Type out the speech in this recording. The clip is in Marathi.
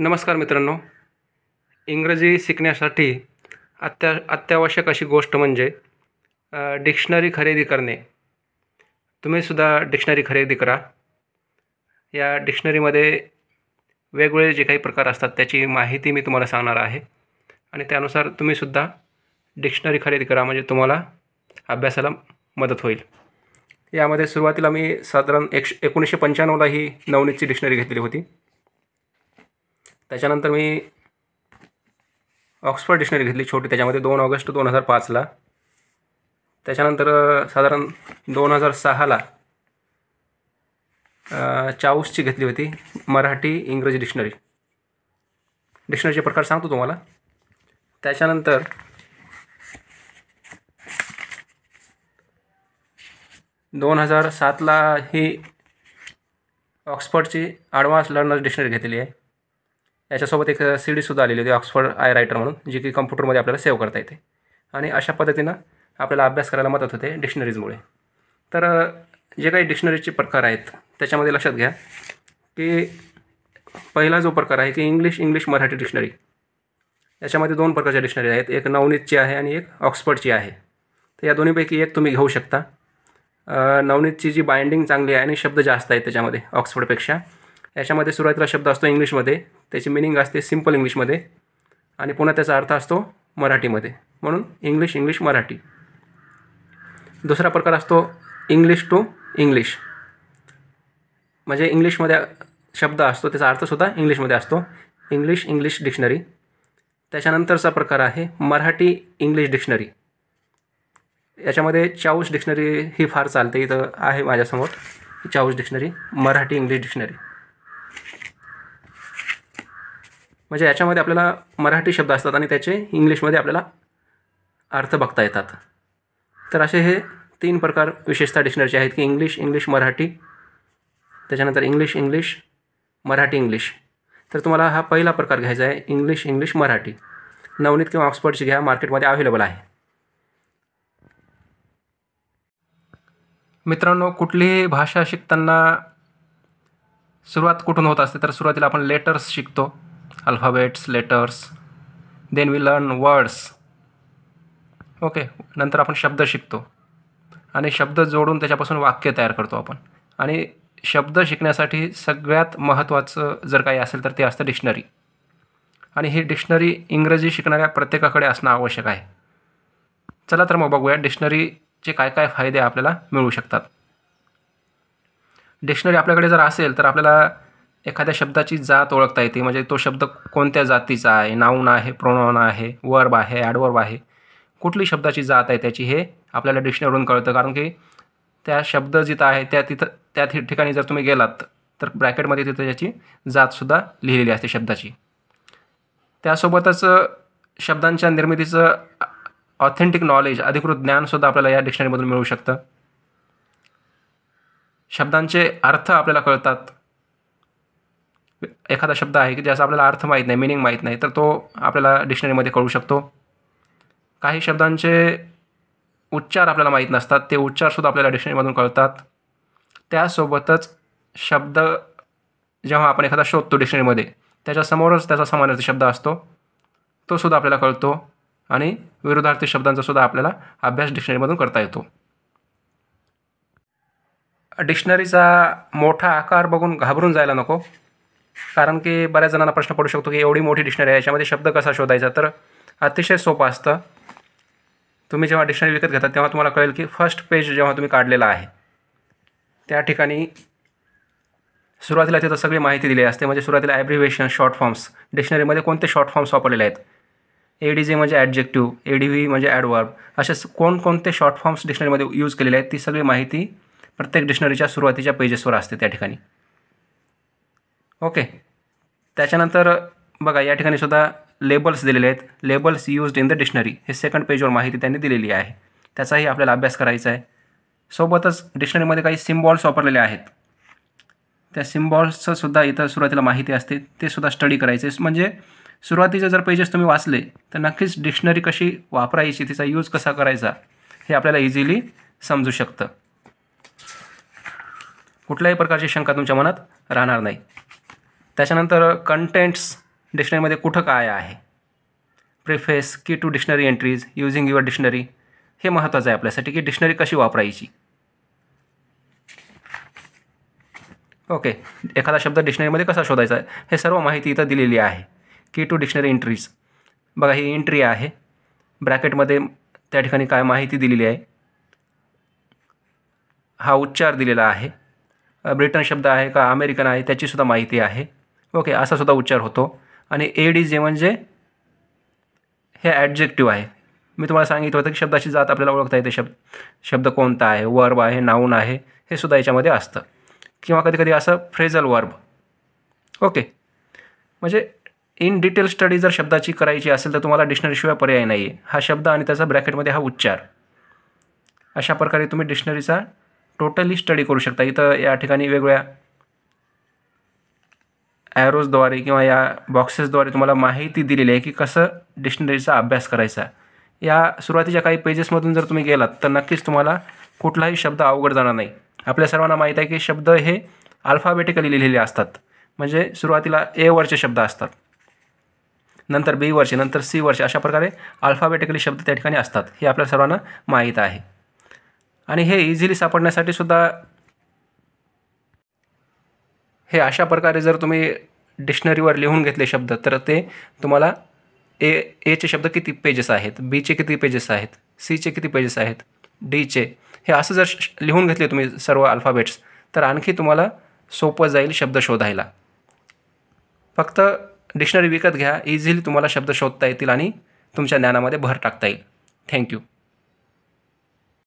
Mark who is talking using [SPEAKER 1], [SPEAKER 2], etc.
[SPEAKER 1] नमस्कार मित्रांनो इंग्रजी शिकण्यासाठी अत्या अत्यावश्यक अशी गोष्ट म्हणजे डिक्शनरी खरेदी करणे तुम्हीसुद्धा डिक्शनरी खरेदी करा या डिक्शनरीमध्ये वेगवेगळे जे काही प्रकार असतात त्याची माहिती मी तुम्हाला सांगणार आहे आणि त्यानुसार तुम्हीसुद्धा डिक्शनरी खरेदी करा म्हणजे तुम्हाला अभ्यासाला मदत होईल यामध्ये सुरुवातीला मी साधारण एकशे एकोणीसशे पंच्याण्णवला ही नवनीतची डिक्शनरी घेतली होती त्याच्यानंतर मी ऑक्सफर्ड डिक्शनरी घेतली छोटी त्याच्यामध्ये दोन ऑगस्ट दोन हजार पाचला त्याच्यानंतर साधारण दोन हजार सहाला चाऊसची घेतली होती मराठी इंग्रजी डिक्शनरी डिक्शनरीचे प्रकार सांगतो तुम्हाला त्याच्यानंतर दोन हजार सातला ही ऑक्सफर्डची ॲडव्हान्स लर्नर्स डिक्शनरी घेतली आहे याच्यासोबत एक सी सुद्धा आलेली होती ऑक्सफर्ड आय रायटर म्हणून जी की कम्प्युटरमध्ये आपल्याला सेव्ह करता येते आणि अशा पद्धतीनं आपल्याला अभ्यास करायला मदत होते डिक्शनरीजमुळे तर जे काही डिक्शनरीचे प्रकार आहेत त्याच्यामध्ये लक्षात घ्या की पहिला जो प्रकार आहे की इंग्लिश इंग्लिश मराठी डिक्शनरी याच्यामध्ये दोन प्रकारच्या डिक्शनरी आहेत एक नवनीतची आहे आणि एक ऑक्सफर्डची आहे तर या दोन्हीपैकी एक तुम्ही घेऊ शकता नवनीतची जी बाइंडिंग चांगली आहे आणि शब्द जास्त आहेत त्याच्यामध्ये ऑक्सफर्डपेक्षा याच्यामध्ये सुरुवातीला शब्द असतो इंग्लिशमध्ये त्याची मिनिंग असते सिम्पल इंग्लिशमध्ये आणि पुन्हा त्याचा अर्थ असतो मराठीमध्ये म्हणून इंग्लिश इंग्लिश मराठी दुसरा प्रकार असतो इंग्लिश टू इंग्लिश म्हणजे इंग्लिशमध्ये शब्द असतो त्याचा अर्थसुद्धा इंग्लिशमध्ये असतो इंग्लिश इंग्लिश डिक्शनरी त्याच्यानंतरचा प्रकार आहे मराठी इंग्लिश डिक्शनरी याच्यामध्ये चाऊस डिक्शनरी ही फार चालते इथं आहे माझ्यासमोर Chaus dictionary Marathi English dictionary म्हणजे याच्यामध्ये आपल्याला मराठी शब्द असतात आणि त्याचे इंग्लिशमध्ये आपल्याला अर्थ बघता येतात तर असे हे तीन प्रकार विशेषतः डिक्शनरीचे आहेत की इंग्लिश इंग्लिश मराठी त्याच्यानंतर इंग्लिश इंग्लिश मराठी इंग्लिश तर तुम्हाला हा पहिला प्रकार घ्यायचा आहे इंग्लिश इंग्लिश मराठी नवनीत किंवा ऑक्सफर्डची घ्या मार्केटमध्ये अवेलेबल आहे मित्रांनो कुठलीही भाषा शिकताना सुरुवात कुठून होत असते तर सुरुवातीला आपण लेटर्स शिकतो alphabets letters then we learn words okay नंतर आपण शब्द शिकतो आणि शब्द जोडून त्याच्यापासून वाक्य तयार करतो आपण आणि शब्द शिकण्यासाठी सगळ्यात महत्त्वाचं जर काही असेल तर ते असतं डिक्शनरी आणि ही डिक्शनरी इंग्रजी शिकणाऱ्या प्रत्येकाकडे असणं आवश्यक आहे चला तर मग बघूया डिक्शनरीचे काय काय फायदे आपल्याला मिळू शकतात डिक्शनरी आपल्याकडे जर असेल तर आपल्याला एखाद्या शब्दाची जात ओळखता येते म्हणजे तो शब्द कोणत्या जातीचा आहे नाऊन आहे प्रोनाऊन आहे वर्ब आहे ॲडवर्ब आहे कुठली शब्दाची जात आहे त्याची हे आपल्याला डिक्शनरीवरून कळतं कारण की त्या शब्द जिथं आहे त्या तिथं त्या ठिकाणी जर तुम्ही गेलात तर ब्रॅकेटमध्ये तिथं त्याची जातसुद्धा लिहिलेली असते शब्दाची त्यासोबतच शब्दांच्या निर्मितीचं ऑथेंटिक नॉलेज अधिकृत ज्ञानसुद्धा आपल्याला या डिक्शनरीमधून मिळू शकतं शब्दांचे अर्थ आपल्याला कळतात एखादा शब्द आहे की ज्याचा आपल्याला अर्थ माहीत नाही मिनिंग माहीत नाही तर तो आपल्याला डिक्शनरीमध्ये कळू शकतो काही शब्दांचे उच्चार आपल्याला माहीत नसतात ते उच्चारसुद्धा आपल्याला डिक्शनरीमधून कळतात त्यासोबतच शब्द जेव्हा आपण एखादा शोधतो डिक्शनरीमध्ये त्याच्यासमोरच त्याचा समानार्थी शब्द असतो तो सुद्धा आपल्याला कळतो आणि विरोधार्थी शब्दांचासुद्धा आपल्याला अभ्यास डिक्शनरीमधून करता येतो डिक्शनरीचा मोठा आकार बघून घाबरून जायला नको कारण की बऱ्याच जणांना प्रश्न पडू शकतो की एवढी मोठी डिक्शनरी आहे याच्यामध्ये शब्द कसा शोधायचा तर अतिशय सोपं असतं तुम्ही जेव्हा डिक्शनरी विकत घेता तेव्हा तुम्हाला कळेल की फर्स्ट पेज जेव्हा तुम्ही काढलेला आहे त्या ठिकाणी सुरुवातीला तिथं सगळी माहिती दिली असते म्हणजे सुरुवातीला ॲब्रिव्हेशन शॉर्ट फॉर्म्स डिक्शनरीमध्ये कोणते शॉर्ट फॉर्म्स वापरलेले आहेत ए डी जे म्हणजे ॲडजेक्टिव्ह ए डी व्ही म्हणजे ॲडवर्ब असे कोणकोणते शॉर्ट फॉर्म्स डिक्शनरीमध्ये यूज केलेले आहेत ती सगळी माहिती प्रत्येक डिक्शनरीच्या सुरुवातीच्या पेजेसवर असते त्या ठिकाणी ओके त्याच्यानंतर बघा या ठिकाणी सुद्धा लेबल्स दिलेले आहेत labels used in the dictionary हे सेकंड पेजवर माहिती त्यांनी दिलेली आहे त्याचाही आपल्याला अभ्यास करायचा आहे सोबतच डिक्शनरीमध्ये काही सिम्बॉल्स वापरलेले आहेत त्या सिम्बॉल्सचंसुद्धा इथं सुरुवातीला माहिती असते ते सुद्धा स्टडी करायचे म्हणजे सुरुवातीचे जर पेजेस तुम्ही वाचले तर नक्कीच डिक्शनरी कशी वापरायची तिचा यूज कसा करायचा हे आपल्याला इझिली समजू शकतं कुठल्याही प्रकारची शंका तुमच्या मनात राहणार नाही त्याच्यानंतर कंटेंट्स डिक्शनरीमध्ये कुठं काय आहे preface key to dictionary entries using your dictionary हे महत्त्वाचं आहे आपल्यासाठी की डिक्शनरी कशी वापरायची ओके एखादा शब्द डिक्शनरीमध्ये कसा शोधायचा आहे हे सर्व माहिती इथं दिलेली आहे की टू डिक्शनरी एंट्रीज बघा ही एंट्री आहे ब्रॅकेटमध्ये त्या ठिकाणी काय माहिती दिलेली आहे हा उच्चार दिलेला आहे ब्रिटन शब्द आहे का अमेरिकन आहे त्याचीसुद्धा माहिती आहे ओके असा सुद्धा उच्चार होतो आणि ए डी जे म्हणजे हे ॲडजेक्टिव्ह आहे मी तुम्हाला सांगितलं होतं की शब्दाची जात आपल्याला ओळखता येते शब्द शब्द कोणता आहे वर्ब आहे नाऊन आहे हे सुद्धा याच्यामध्ये असतं किंवा कधी कधी असं फ्रेझल वर्ब ओके म्हणजे इन डिटेल स्टडी जर शब्दाची करायची असेल तर तुम्हाला डिक्शनरीशिवाय पर्याय नाही आहे हा शब्द आणि त्याचा ब्रॅकेटमध्ये हा उच्चार अशा प्रकारे तुम्ही डिक्शनरीचा टोटली स्टडी करू शकता इथं या ठिकाणी वेगवेगळ्या ॲरोजद्वारे किंवा या बॉक्सेसद्वारे तुम्हाला माहिती दिलेली आहे की कसं डिक्शनरीचा अभ्यास करायचा या सुरुवातीच्या काही पेजेसमधून जर तुम्ही गेलात तर नक्कीच तुम्हाला कुठलाही शब्द अवघड जाणार नाही आपल्या सर्वांना माहीत आहे की शब्द हे अल्फाबेटिकली लिहिलेले असतात म्हणजे सुरुवातीला ए वरचे शब्द असतात नंतर बी वरचे नंतर सी वरचे अशा प्रकारे अल्फाबेटिकली शब्द त्या ठिकाणी असतात हे आपल्या सर्वांना माहीत आहे आणि हे इझिली सापडण्यासाठी सुद्धा हे अशा प्रकारे जर तुम्ही डिक्शनरीवर लिहून घेतले शब्द तर ते तुम्हाला ए एचे शब्द किती पेजेस आहेत बीचे किती पेजेस आहेत सीचे किती पेजेस आहेत डीचे हे असं जर लिहून घेतले तुम्ही सर्व अल्फाबेट्स तर आणखी तुम्हाला सोपं जाईल शब्द शोधायला फक्त डिक्शनरी विकत घ्या इझिली तुम्हाला शब्द शोधता येतील आणि तुमच्या ज्ञानामध्ये भर टाकता येईल थँक्यू